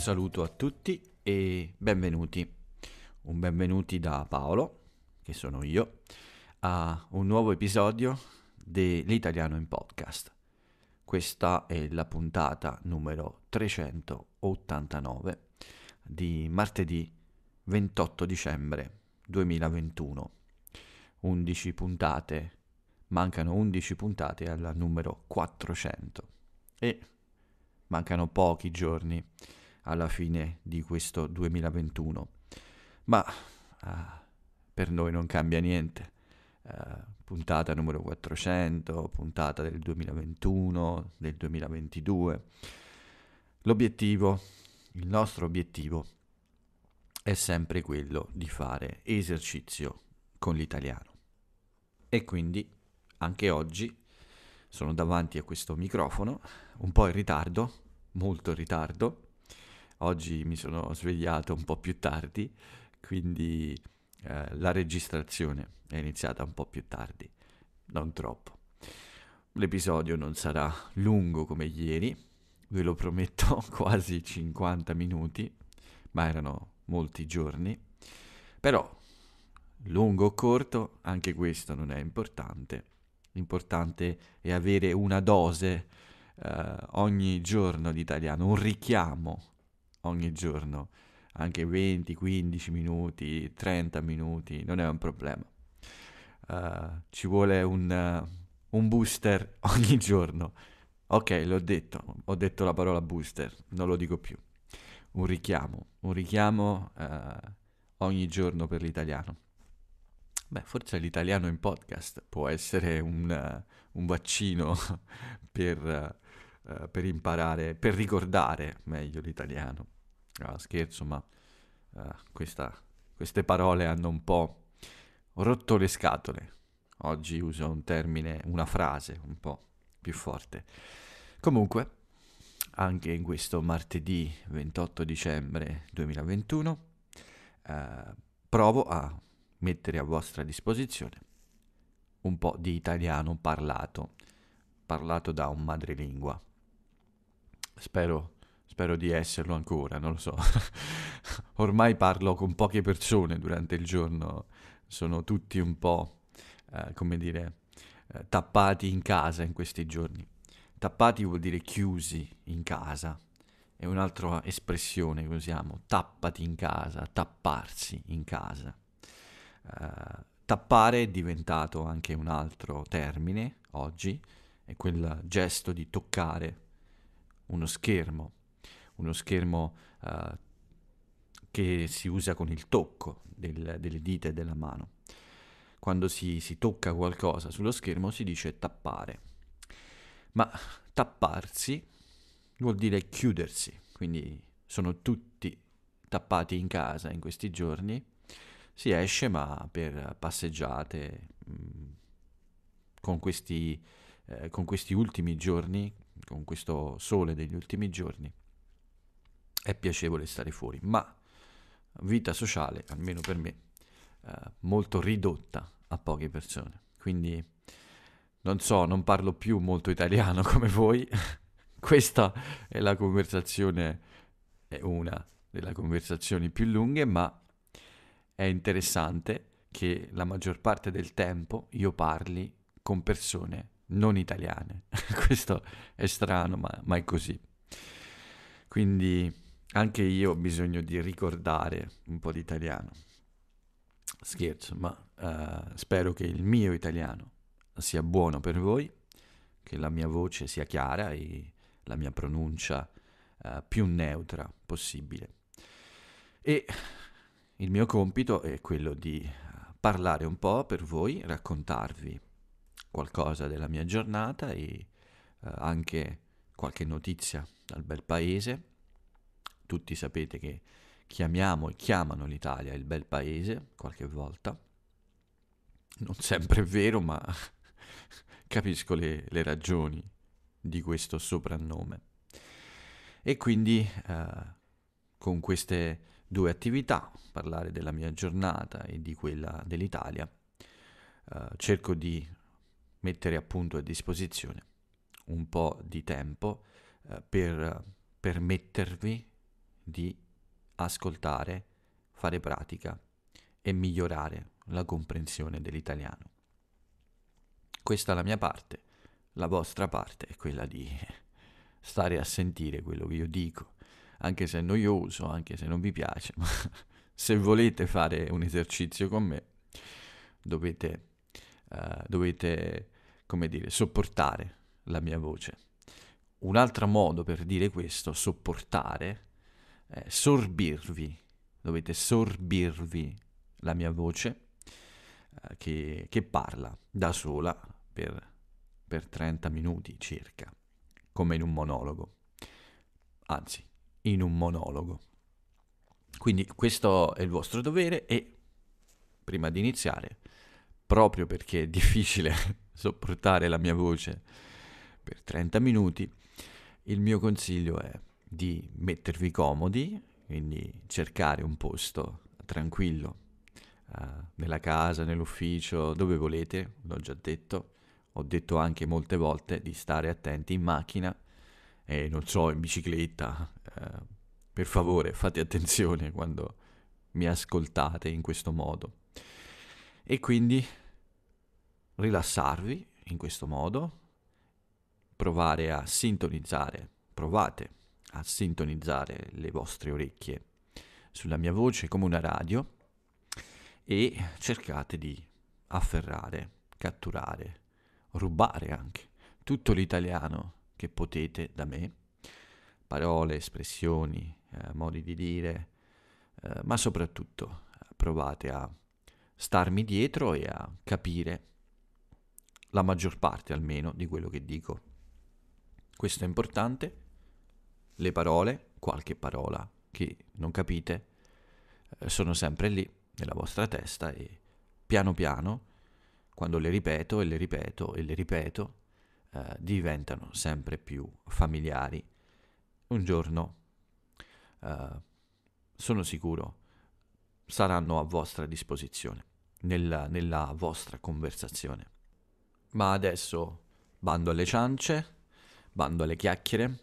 saluto a tutti e benvenuti. Un benvenuti da Paolo, che sono io, a un nuovo episodio dell'Italiano in Podcast. Questa è la puntata numero 389 di martedì 28 dicembre 2021. 11 puntate, mancano 11 puntate alla numero 400 e mancano pochi giorni alla fine di questo 2021. Ma ah, per noi non cambia niente. Eh, puntata numero 400, puntata del 2021, del 2022. L'obiettivo, il nostro obiettivo è sempre quello di fare esercizio con l'italiano. E quindi anche oggi sono davanti a questo microfono, un po' in ritardo, molto in ritardo, Oggi mi sono svegliato un po' più tardi, quindi eh, la registrazione è iniziata un po' più tardi, non troppo. L'episodio non sarà lungo come ieri, ve lo prometto, quasi 50 minuti, ma erano molti giorni. Però lungo o corto, anche questo non è importante. L'importante è avere una dose eh, ogni giorno d'italiano, un richiamo ogni giorno, anche 20, 15 minuti, 30 minuti, non è un problema. Uh, ci vuole un, uh, un booster ogni giorno. Ok, l'ho detto, ho detto la parola booster, non lo dico più. Un richiamo, un richiamo uh, ogni giorno per l'italiano. Beh, forse l'italiano in podcast può essere un, uh, un vaccino per, uh, eh, per imparare, per ricordare meglio l'italiano. Ah, scherzo, ma eh, questa, queste parole hanno un po' rotto le scatole. Oggi uso un termine, una frase un po' più forte. Comunque, anche in questo martedì 28 dicembre 2021, eh, provo a mettere a vostra disposizione un po' di italiano parlato, parlato da un madrelingua. Spero, spero di esserlo ancora, non lo so. Ormai parlo con poche persone durante il giorno, sono tutti un po', eh, come dire, eh, tappati in casa in questi giorni. Tappati vuol dire chiusi in casa, è un'altra espressione che usiamo, tappati in casa, tapparsi in casa. Uh, tappare è diventato anche un altro termine oggi, è quel gesto di toccare uno schermo, uno schermo uh, che si usa con il tocco del, delle dita e della mano. Quando si, si tocca qualcosa sullo schermo si dice tappare, ma tapparsi vuol dire chiudersi, quindi sono tutti tappati in casa in questi giorni, si esce ma per passeggiate mh, mm, con, questi, eh, con questi ultimi giorni con questo sole degli ultimi giorni, è piacevole stare fuori, ma vita sociale, almeno per me, eh, molto ridotta a poche persone. Quindi non so, non parlo più molto italiano come voi. Questa è la conversazione, è una delle conversazioni più lunghe, ma è interessante che la maggior parte del tempo io parli con persone non italiane. Questo è strano, ma, ma, è così. Quindi anche io ho bisogno di ricordare un po' di italiano. Scherzo, ma uh, spero che il mio italiano sia buono per voi, che la mia voce sia chiara e la mia pronuncia uh, più neutra possibile. E il mio compito è quello di eh, parlare un po' per voi, raccontarvi qualcosa della mia giornata e eh, anche qualche notizia dal bel paese. Tutti sapete che chiamiamo e chiamano l'Italia il bel paese qualche volta. Non sempre è vero, ma capisco le, le, ragioni di questo soprannome. E quindi eh, con queste due attività, parlare della mia giornata e di quella dell'Italia, eh, cerco di mettere appunto a disposizione un po' di tempo eh, per permettervi di ascoltare, fare pratica e migliorare la comprensione dell'italiano. Questa è la mia parte, la vostra parte è quella di stare a sentire quello che io dico, anche se è noioso, anche se non vi piace, ma se volete fare un esercizio con me dovete eh, dovete, come dire, sopportare la mia voce. Un altro modo per dire questo, sopportare, è sorbirvi, dovete sorbirvi la mia voce uh, che, che, parla da sola per, per 30 minuti circa, come in un monologo, anzi, in un monologo. Quindi questo è il vostro dovere e prima di iniziare proprio perché è difficile sopportare la mia voce per 30 minuti, il mio consiglio è di mettervi comodi, quindi cercare un posto tranquillo uh, nella casa, nell'ufficio, dove volete, l'ho già detto, ho detto anche molte volte di stare attenti in macchina e non so, in bicicletta, uh, per favore fate attenzione quando mi ascoltate in questo modo. E quindi rilassarvi in questo modo, provare a sintonizzare, provate a sintonizzare le vostre orecchie sulla mia voce come una radio e cercate di afferrare, catturare, rubare anche tutto l'italiano che potete da me, parole, espressioni, eh, modi di dire, eh, ma soprattutto provate a starmi dietro e a capire la maggior parte almeno di quello che dico. Questo è importante, le parole, qualche parola che non capite, eh, sono sempre lì nella vostra testa e piano piano, quando le ripeto e le ripeto e le ripeto, eh, diventano sempre più familiari. Un giorno, eh, sono sicuro, saranno a vostra disposizione nella, nella vostra conversazione. Ma adesso bando alle ciance, bando alle chiacchiere,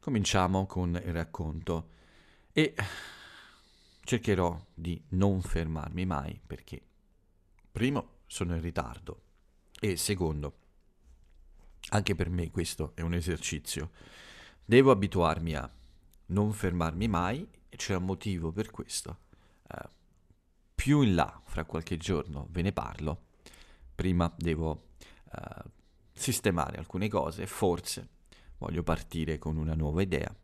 cominciamo con il racconto e cercherò di non fermarmi mai perché, primo, sono in ritardo e secondo, anche per me questo è un esercizio, devo abituarmi a non fermarmi mai e c'è un motivo per questo. Eh, più in là, fra qualche giorno, ve ne parlo prima devo uh, sistemare alcune cose, forse voglio partire con una nuova idea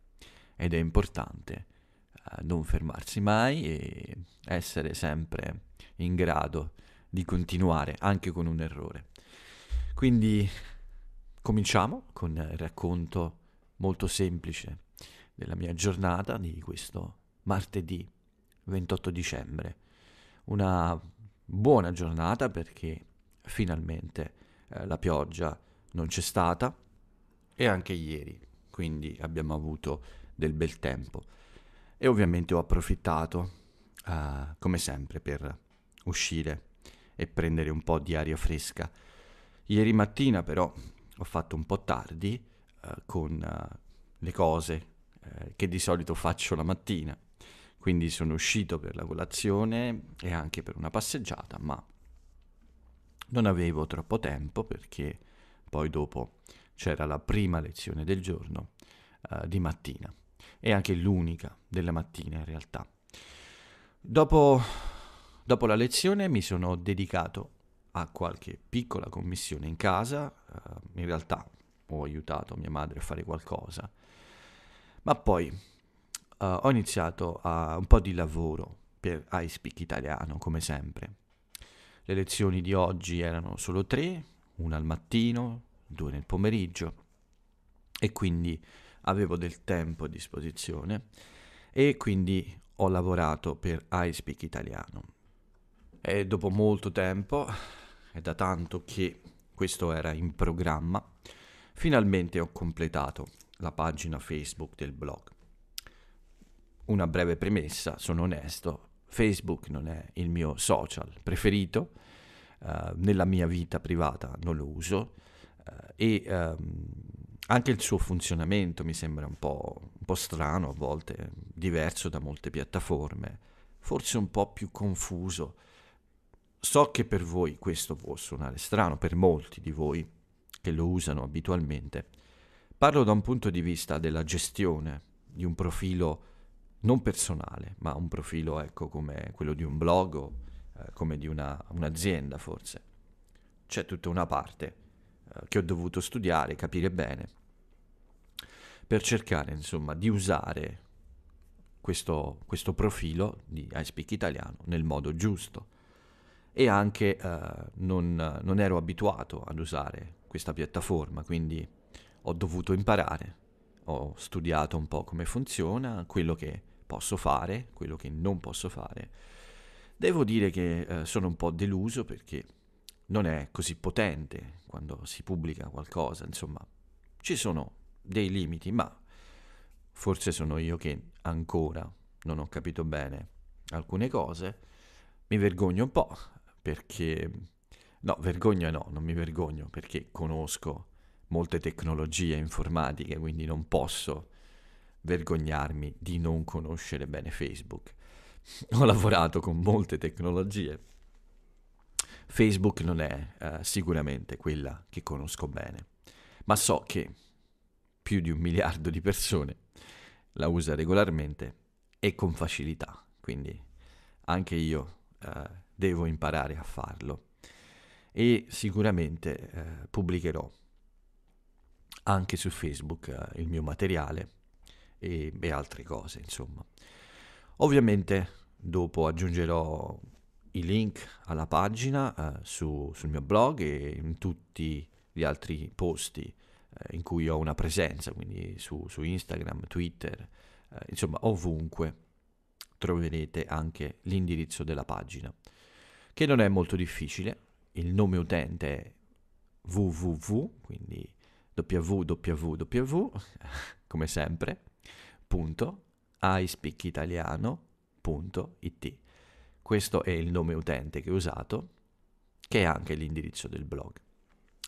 ed è importante uh, non fermarsi mai e essere sempre in grado di continuare anche con un errore. Quindi cominciamo con il racconto molto semplice della mia giornata di questo martedì 28 dicembre. Una buona giornata perché finalmente eh, la pioggia non c'è stata e anche ieri, quindi abbiamo avuto del bel tempo. E ovviamente ho approfittato, uh, come sempre, per uscire e prendere un po' di aria fresca. Ieri mattina però ho fatto un po' tardi uh, con uh, le cose che di solito faccio la mattina, quindi sono uscito per la colazione e anche per una passeggiata, ma non avevo troppo tempo perché poi dopo c'era la prima lezione del giorno eh, di mattina e anche l'unica della mattina in realtà. Dopo, dopo, la lezione mi sono dedicato a qualche piccola commissione in casa, eh, in realtà ho aiutato mia madre a fare qualcosa, ma poi eh, ho iniziato a un po' di lavoro per iSpeak italiano come sempre le lezioni di oggi erano solo tre, una al mattino, due nel pomeriggio e quindi avevo del tempo a disposizione e quindi ho lavorato per iSpeak Italiano. E dopo molto tempo, è da tanto che questo era in programma, finalmente ho completato la pagina Facebook del blog. Una breve premessa, sono onesto, Facebook non è il mio social preferito, uh, nella mia vita privata non lo uso uh, e um, anche il suo funzionamento mi sembra un po', un po' strano a volte, diverso da molte piattaforme, forse un po' più confuso. So che per voi questo può suonare strano, per molti di voi che lo usano abitualmente. Parlo da un punto di vista della gestione di un profilo non personale, ma un profilo ecco, come quello di un blog o eh, come di una, un'azienda forse. C'è tutta una parte eh, che ho dovuto studiare, capire bene, per cercare insomma di usare questo, questo profilo di iSpeak italiano nel modo giusto. E anche eh, non, non ero abituato ad usare questa piattaforma, quindi ho dovuto imparare ho studiato un po' come funziona, quello che posso fare, quello che non posso fare. Devo dire che eh, sono un po' deluso perché non è così potente quando si pubblica qualcosa, insomma, ci sono dei limiti, ma forse sono io che ancora non ho capito bene alcune cose. Mi vergogno un po' perché no, vergogna no, non mi vergogno perché conosco molte tecnologie informatiche, quindi non posso vergognarmi di non conoscere bene Facebook. Ho lavorato con molte tecnologie. Facebook non è eh, sicuramente quella che conosco bene, ma so che più di un miliardo di persone la usa regolarmente e con facilità, quindi anche io eh, devo imparare a farlo e sicuramente eh, pubblicherò anche su Facebook eh, il mio materiale e, e altre cose, insomma. Ovviamente dopo aggiungerò i link alla pagina eh, su, sul mio blog e in tutti gli altri posti eh, in cui ho una presenza, quindi su, su Instagram, Twitter, eh, insomma ovunque troverete anche l'indirizzo della pagina, che non è molto difficile, il nome utente è www, quindi www, come sempre, www.iSpeakItaliano.it. Questo è il nome utente che ho usato, che è anche l'indirizzo del blog.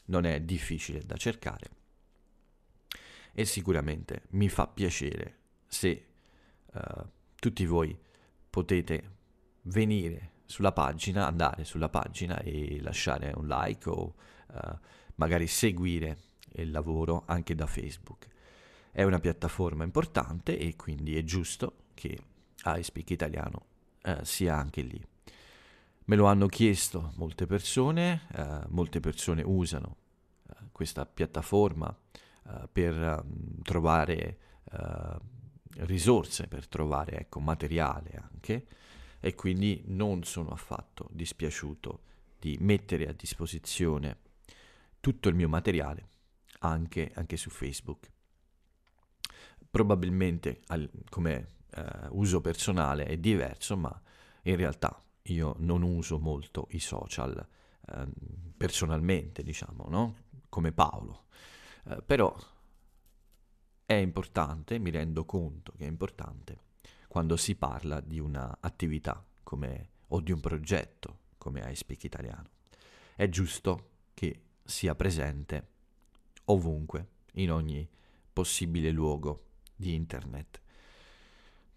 Non è difficile da cercare e sicuramente mi fa piacere se uh, tutti voi potete venire sulla pagina, andare sulla pagina e lasciare un like o uh, magari seguire il lavoro anche da Facebook è una piattaforma importante e quindi è giusto che iSpeak Italiano eh, sia anche lì. Me lo hanno chiesto molte persone, eh, molte persone usano eh, questa piattaforma eh, per ehm, trovare eh, risorse, per trovare ecco, materiale anche e quindi non sono affatto dispiaciuto di mettere a disposizione tutto il mio materiale anche, anche su Facebook probabilmente al, come eh, uso personale è diverso, ma in realtà io non uso molto i social eh, personalmente, diciamo, no? come Paolo. Eh, però è importante, mi rendo conto che è importante, quando si parla di un'attività come, o di un progetto come iSpeak Italiano. È giusto che sia presente ovunque, in ogni possibile luogo di internet.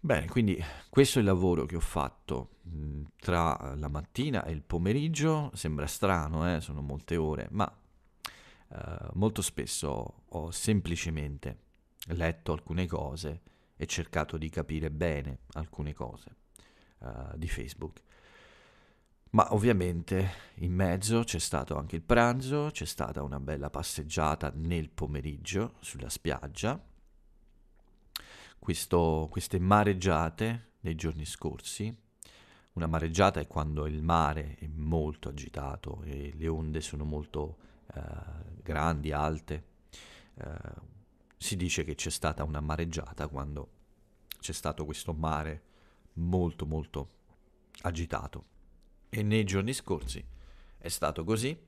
Bene, quindi questo è il lavoro che ho fatto mm, tra la mattina e il pomeriggio, sembra strano, eh? sono molte ore, ma eh, molto spesso ho semplicemente letto alcune cose e cercato di capire bene alcune cose eh, di Facebook. Ma ovviamente in mezzo c'è stato anche il pranzo, c'è stata una bella passeggiata nel pomeriggio sulla spiaggia, questo, queste mareggiate dei giorni scorsi. Una mareggiata è quando il mare è molto agitato e le onde sono molto eh, grandi, alte. Eh, si dice che c'è stata una mareggiata quando c'è stato questo mare molto molto agitato. E nei giorni scorsi è stato così,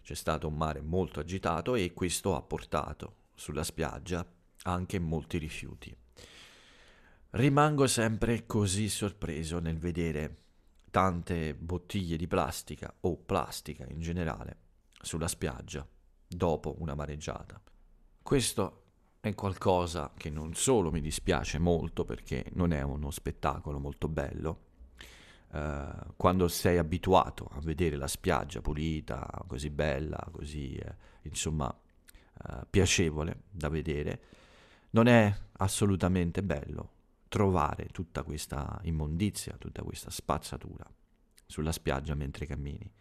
c'è stato un mare molto agitato e questo ha portato sulla spiaggia anche molti rifiuti. Rimango sempre così sorpreso nel vedere tante bottiglie di plastica o plastica in generale sulla spiaggia dopo una mareggiata. Questo è qualcosa che non solo mi dispiace molto perché non è uno spettacolo molto bello, eh, quando sei abituato a vedere la spiaggia pulita, così bella, così eh, insomma eh, piacevole da vedere, non è assolutamente bello trovare tutta questa immondizia, tutta questa spazzatura sulla spiaggia mentre cammini.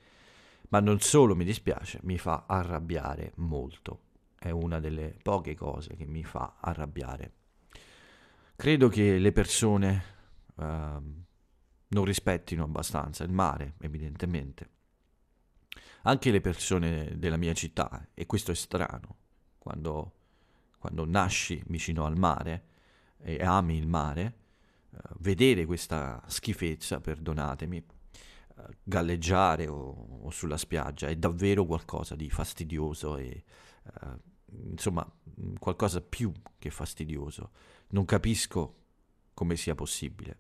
Ma non solo mi dispiace, mi fa arrabbiare molto. È una delle poche cose che mi fa arrabbiare. Credo che le persone uh, non rispettino abbastanza il mare, evidentemente. Anche le persone della mia città, e questo è strano, quando, quando nasci vicino al mare, e ami il mare, eh, vedere questa schifezza, perdonatemi, eh, galleggiare o, o, sulla spiaggia è davvero qualcosa di fastidioso e uh, insomma mm, qualcosa più che fastidioso. Non capisco come sia possibile.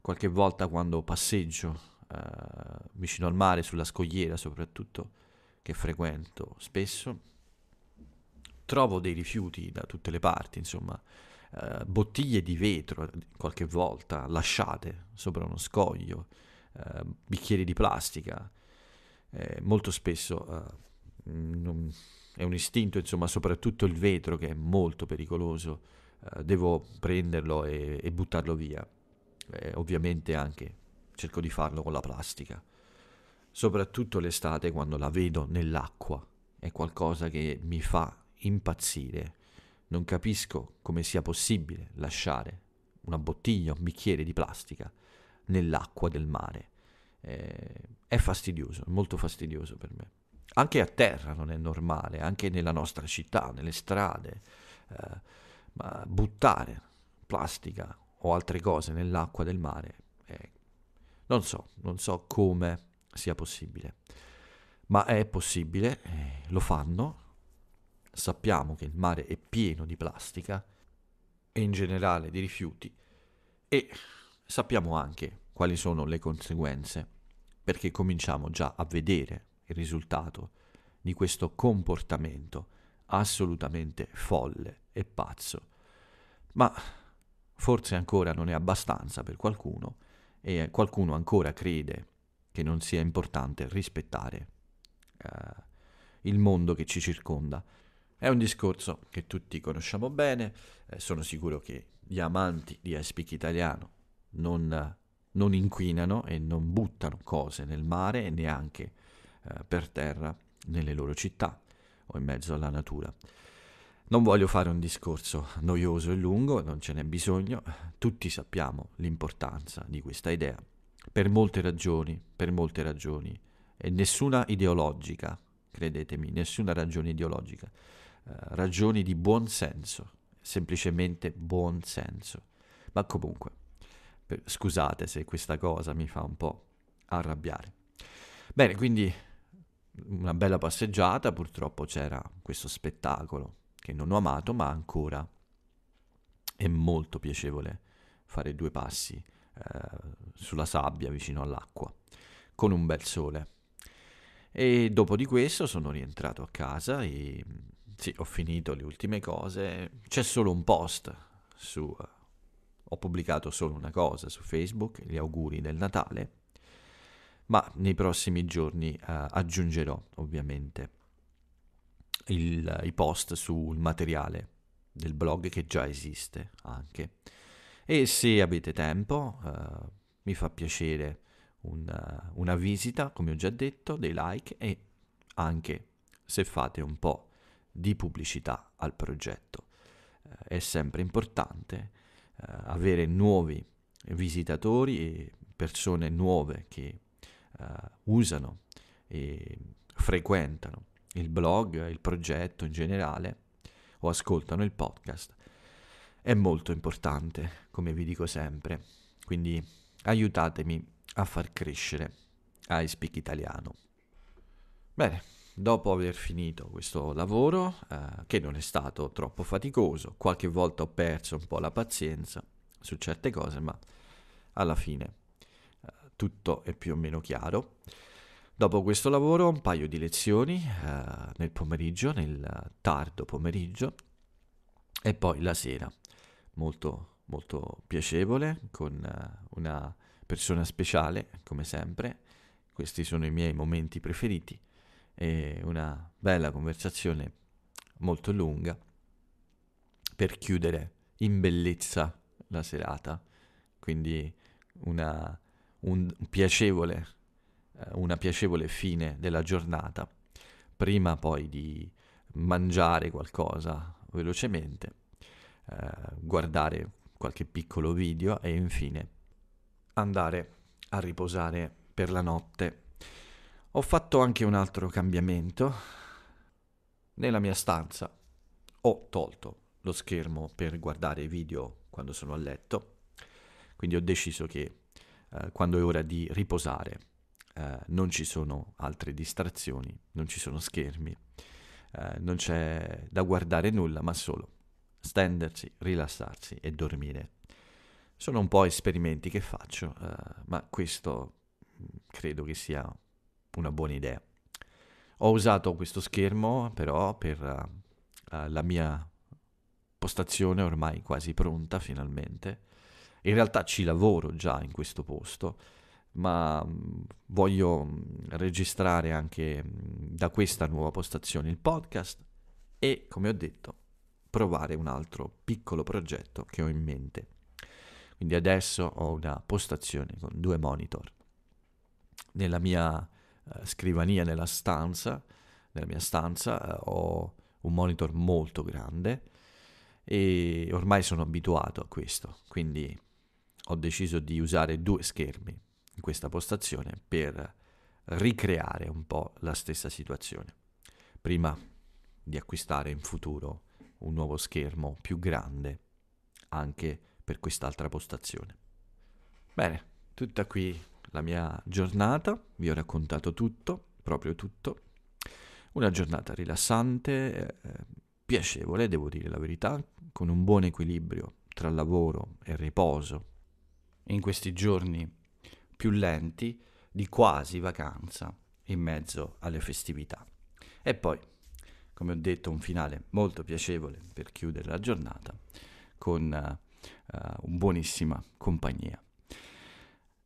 Qualche volta quando passeggio uh, vicino al mare, sulla scogliera soprattutto, che frequento spesso, trovo dei rifiuti da tutte le parti, insomma, eh, bottiglie di vetro qualche volta lasciate sopra uno scoglio, eh, bicchieri di plastica, eh, molto spesso eh, non, è un istinto, insomma, soprattutto il vetro che è molto pericoloso, eh, devo prenderlo e, e buttarlo via. Eh, ovviamente anche cerco di farlo con la plastica, soprattutto l'estate quando la vedo nell'acqua, è qualcosa che mi fa impazzire non capisco come sia possibile lasciare una bottiglia, un bicchiere di plastica nell'acqua del mare. Eh, è fastidioso, molto fastidioso per me. Anche a terra non è normale, anche nella nostra città, nelle strade. Eh, ma buttare plastica o altre cose nell'acqua del mare, eh, non so, non so come sia possibile. Ma è possibile, eh, lo fanno, Sappiamo che il mare è pieno di plastica e in generale di rifiuti e sappiamo anche quali sono le conseguenze perché cominciamo già a vedere il risultato di questo comportamento assolutamente folle e pazzo. Ma forse ancora non è abbastanza per qualcuno e qualcuno ancora crede che non sia importante rispettare eh, il mondo che ci circonda. È un discorso che tutti conosciamo bene, eh, sono sicuro che gli amanti di Aspic italiano non, non, inquinano e non buttano cose nel mare e neanche eh, per terra nelle loro città o in mezzo alla natura. Non voglio fare un discorso noioso e lungo, non ce n'è bisogno, tutti sappiamo l'importanza di questa idea, per molte ragioni, per molte ragioni, e nessuna ideologica, credetemi, nessuna ragione ideologica eh, ragioni di buon senso, semplicemente buon senso. Ma comunque, per, scusate se questa cosa mi fa un po' arrabbiare. Bene, quindi una bella passeggiata, purtroppo c'era questo spettacolo che non ho amato, ma ancora è molto piacevole fare due passi eh, sulla sabbia vicino all'acqua con un bel sole. E dopo di questo sono rientrato a casa e sì, ho finito le ultime cose. C'è solo un post su... Ho pubblicato solo una cosa su Facebook, gli auguri del Natale, ma nei prossimi giorni eh, aggiungerò ovviamente il, i post sul materiale del blog che già esiste anche. E se avete tempo, eh, mi fa piacere una, una visita, come ho già detto, dei like e anche se fate un po' di pubblicità al progetto. Eh, è sempre importante eh, avere nuovi visitatori e persone nuove che eh, usano e frequentano il blog, il progetto in generale o ascoltano il podcast. È molto importante, come vi dico sempre. Quindi aiutatemi a far crescere iSpeak Italiano. Bene, Dopo aver finito questo lavoro, eh, che non è stato troppo faticoso, qualche volta ho perso un po' la pazienza su certe cose, ma alla fine eh, tutto è più o meno chiaro. Dopo questo lavoro un paio di lezioni eh, nel pomeriggio, nel tardo pomeriggio e poi la sera, molto molto piacevole con eh, una persona speciale come sempre. Questi sono i miei momenti preferiti e una bella conversazione molto lunga per chiudere in bellezza la serata, quindi una, un piacevole, eh, una piacevole fine della giornata, prima poi di mangiare qualcosa velocemente, eh, guardare qualche piccolo video e infine andare a riposare per la notte ho fatto anche un altro cambiamento. Nella mia stanza ho tolto lo schermo per guardare i video quando sono a letto, quindi ho deciso che eh, quando è ora di riposare eh, non ci sono altre distrazioni, non ci sono schermi, eh, non c'è da guardare nulla, ma solo stendersi, rilassarsi e dormire. Sono un po' esperimenti che faccio, eh, ma questo mm, credo che sia una buona idea. Ho usato questo schermo però per uh, la mia postazione ormai quasi pronta finalmente. In realtà ci lavoro già in questo posto, ma mm, voglio mm, registrare anche mm, da questa nuova postazione il podcast e, come ho detto, provare un altro piccolo progetto che ho in mente. Quindi adesso ho una postazione con due monitor. Nella mia eh, scrivania nella stanza, nella mia stanza, eh, ho un monitor molto grande e ormai sono abituato a questo, quindi ho deciso di usare due schermi in questa postazione per ricreare un po' la stessa situazione. Prima di acquistare in futuro un nuovo schermo più grande anche per quest'altra postazione. Bene, tutta qui la mia giornata, vi ho raccontato tutto, proprio tutto. Una giornata rilassante, eh, eh, piacevole, devo dire la verità, con un buon equilibrio tra lavoro e riposo. In questi giorni più lenti di quasi vacanza in mezzo alle festività. E poi, come ho detto, un finale molto piacevole per chiudere la giornata con uh, uh, buonissima compagnia.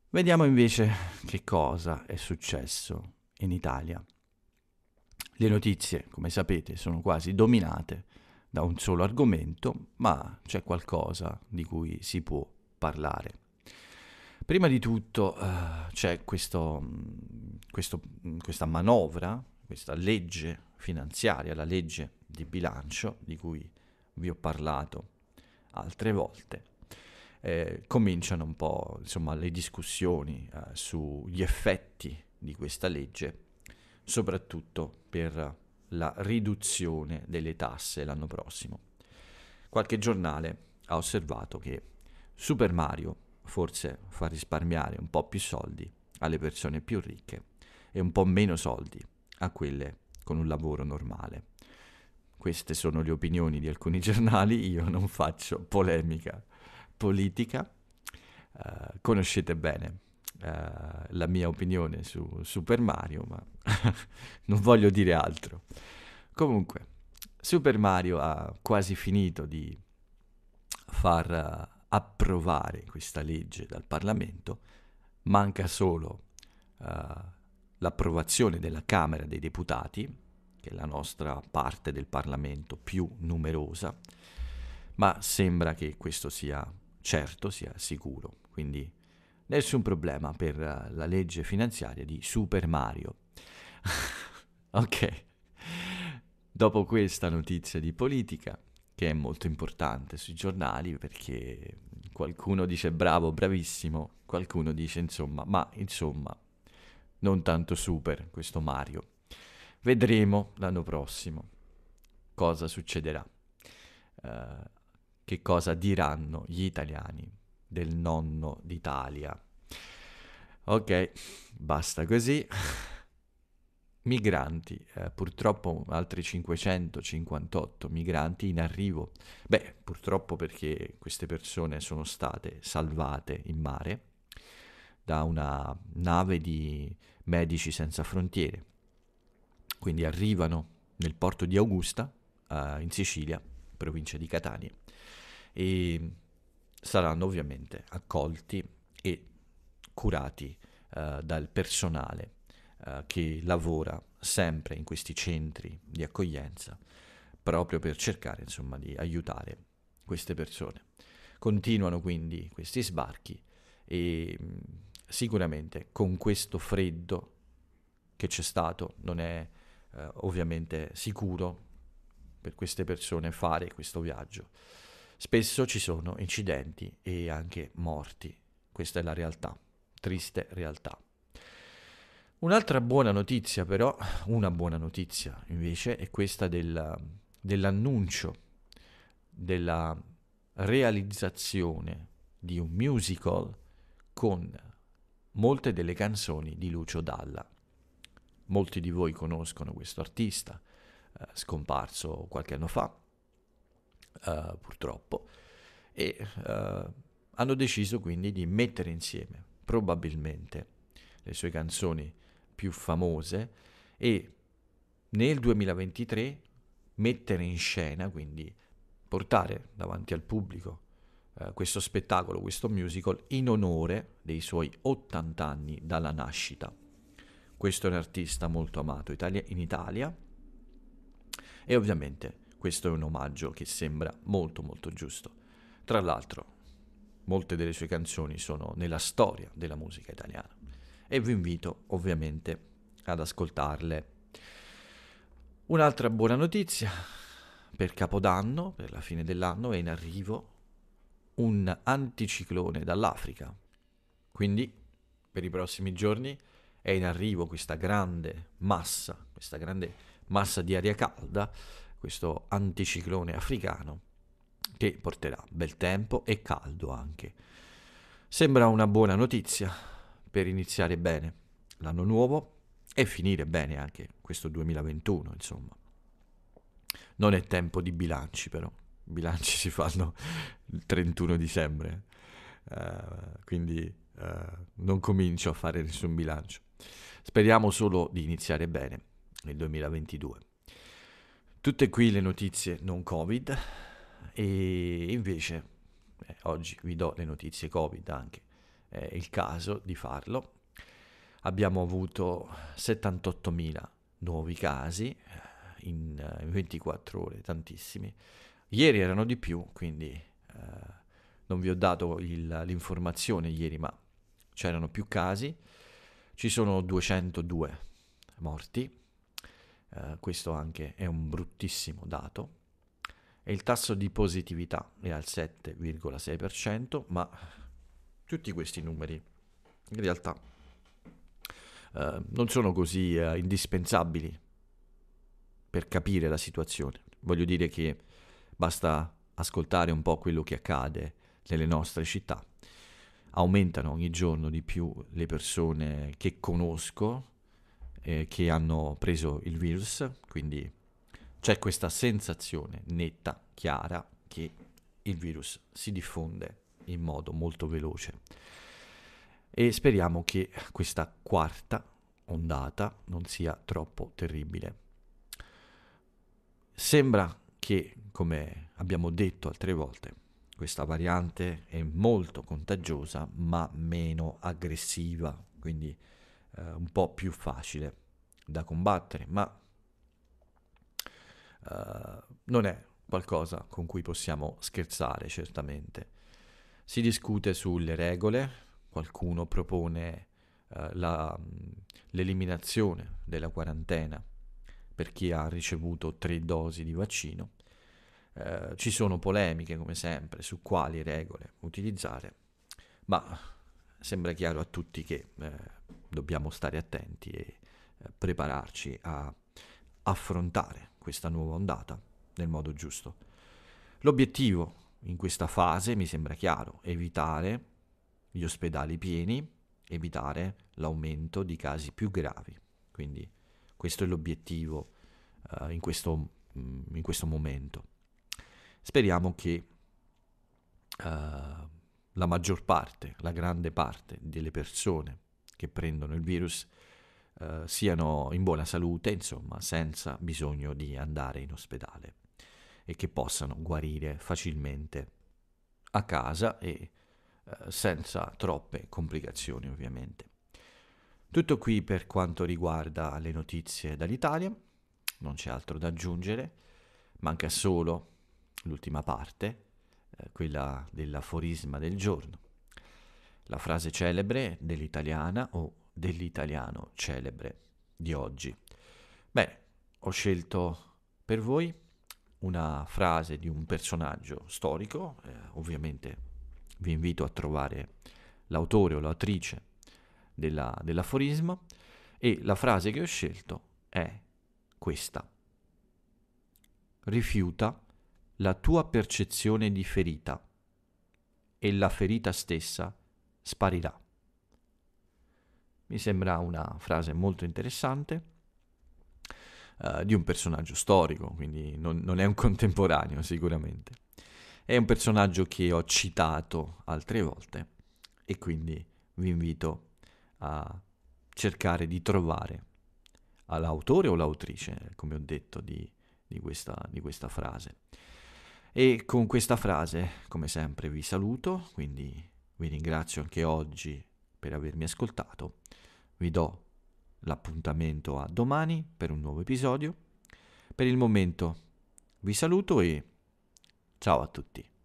Vediamo invece che cosa è successo in Italia. Le notizie, come sapete, sono quasi dominate da un solo argomento, ma c'è qualcosa di cui si può parlare. Prima di tutto uh, c'è questo, mm, questo, mm, questa manovra, questa legge finanziaria, la legge di bilancio di cui vi ho parlato altre volte, eh, cominciano un po' insomma, le discussioni eh, sugli effetti di questa legge, soprattutto per la riduzione delle tasse l'anno prossimo. Qualche giornale ha osservato che Super Mario forse fa risparmiare un po' più soldi alle persone più ricche e un po' meno soldi a quelle con un lavoro normale. Queste sono le opinioni di alcuni giornali, io non faccio polemica politica, uh, conoscete bene uh, la mia opinione su Super Mario, ma non voglio dire altro. Comunque, Super Mario ha quasi finito di far uh, approvare questa legge dal Parlamento, manca solo l'approvazione della Camera dei Deputati, che è la nostra parte del Parlamento più numerosa, ma sembra che questo sia certo sia sicuro, quindi nessun problema per eh, la legge finanziaria di Super Mario. ok, dopo questa notizia di politica, che è molto importante sui giornali perché qualcuno dice bravo, bravissimo, qualcuno dice insomma, ma insomma, non tanto super questo Mario. Vedremo l'anno prossimo cosa succederà. Uh, che cosa diranno gli italiani del nonno d'Italia. Ok, basta così. migranti, eh, purtroppo altri 558 migranti in arrivo. Beh, purtroppo perché queste persone sono state salvate in mare da una nave di Medici Senza Frontiere. Quindi arrivano nel porto di Augusta, eh, in Sicilia, provincia di Catania e saranno ovviamente accolti e curati uh, dal personale uh, che lavora sempre in questi centri di accoglienza proprio per cercare insomma di aiutare queste persone. Continuano quindi questi sbarchi e mm, sicuramente con questo freddo che c'è stato non è uh, ovviamente sicuro per queste persone fare questo viaggio spesso ci sono incidenti e anche morti. Questa è la realtà, triste realtà. Un'altra buona notizia però, una buona notizia invece, è questa del, dell'annuncio, della realizzazione di un musical con molte delle canzoni di Lucio Dalla. Molti di voi conoscono questo artista, eh, scomparso qualche anno fa, eh, purtroppo, e uh, hanno deciso quindi di mettere insieme probabilmente le sue canzoni più famose e nel 2023 mettere in scena, quindi portare davanti al pubblico uh, questo spettacolo, questo musical in onore dei suoi 80 anni dalla nascita. Questo è un artista molto amato in Italia e ovviamente questo è un omaggio che sembra molto molto giusto. Tra l'altro, molte delle sue canzoni sono nella storia della musica italiana e vi invito ovviamente ad ascoltarle. Un'altra buona notizia per Capodanno, per la fine dell'anno, è in arrivo un anticiclone dall'Africa. Quindi per i prossimi giorni è in arrivo questa grande massa, questa grande massa di aria calda questo anticiclone africano che porterà bel tempo e caldo anche. Sembra una buona notizia per iniziare bene l'anno nuovo e finire bene anche questo 2021, insomma. Non è tempo di bilanci però, i bilanci si fanno il 31 dicembre, uh, quindi uh, non comincio a fare nessun bilancio. Speriamo solo di iniziare bene nel 2022. Tutte qui le notizie non Covid e invece eh, oggi vi do le notizie Covid anche, è eh, il caso di farlo. Abbiamo avuto 78.000 nuovi casi eh, in, eh, in 24 ore, tantissimi. Ieri erano di più, quindi eh, non vi ho dato il, l'informazione ieri, ma c'erano più casi. Ci sono 202 morti eh, questo anche è un bruttissimo dato, e il tasso di positività è al 7,6%, ma tutti questi numeri in realtà eh, non sono così eh, indispensabili per capire la situazione. Voglio dire che basta ascoltare un po' quello che accade nelle nostre città. Aumentano ogni giorno di più le persone che conosco, eh, che hanno preso il virus, quindi c'è questa sensazione netta, chiara, che il virus si diffonde in modo molto veloce. E speriamo che questa quarta ondata non sia troppo terribile. Sembra che, come abbiamo detto altre volte, questa variante è molto contagiosa ma meno aggressiva, quindi eh, un po' più facile da combattere, ma eh, non è qualcosa con cui possiamo scherzare certamente. Si discute sulle regole, qualcuno propone eh, la, l'eliminazione della quarantena per chi ha ricevuto tre dosi di vaccino. Eh, ci sono polemiche, come sempre, su quali regole utilizzare, ma sembra chiaro a tutti che eh, dobbiamo stare attenti e eh, prepararci a affrontare questa nuova ondata nel modo giusto. L'obiettivo in questa fase mi sembra chiaro, evitare gli ospedali pieni, evitare l'aumento di casi più gravi. Quindi questo è l'obiettivo uh, in, questo, mm, in, questo, momento. Speriamo che uh, la maggior parte, la grande parte delle persone che prendono il virus eh, siano in buona salute, insomma, senza bisogno di andare in ospedale e che possano guarire facilmente a casa e eh, senza troppe complicazioni ovviamente. Tutto qui per quanto riguarda le notizie dall'Italia, non c'è altro da aggiungere, manca solo l'ultima parte, eh, quella dell'aforisma del giorno la frase celebre dell'italiana o dell'italiano celebre di oggi. Bene, ho scelto per voi una frase di un personaggio storico, eh, ovviamente vi invito a trovare l'autore o l'autrice della, dell'aforisma e la frase che ho scelto è questa. Rifiuta la tua percezione di ferita e la ferita stessa sparirà. Mi sembra una frase molto interessante uh, di un personaggio storico, quindi non, non è un contemporaneo sicuramente. È un personaggio che ho citato altre volte e quindi vi invito a cercare di trovare l'autore o l'autrice, come ho detto, di, di, questa, di, questa, frase. E con questa frase, come sempre, vi saluto, quindi vi ringrazio anche oggi per avermi ascoltato, vi do l'appuntamento a domani per un nuovo episodio. Per il momento vi saluto e ciao a tutti.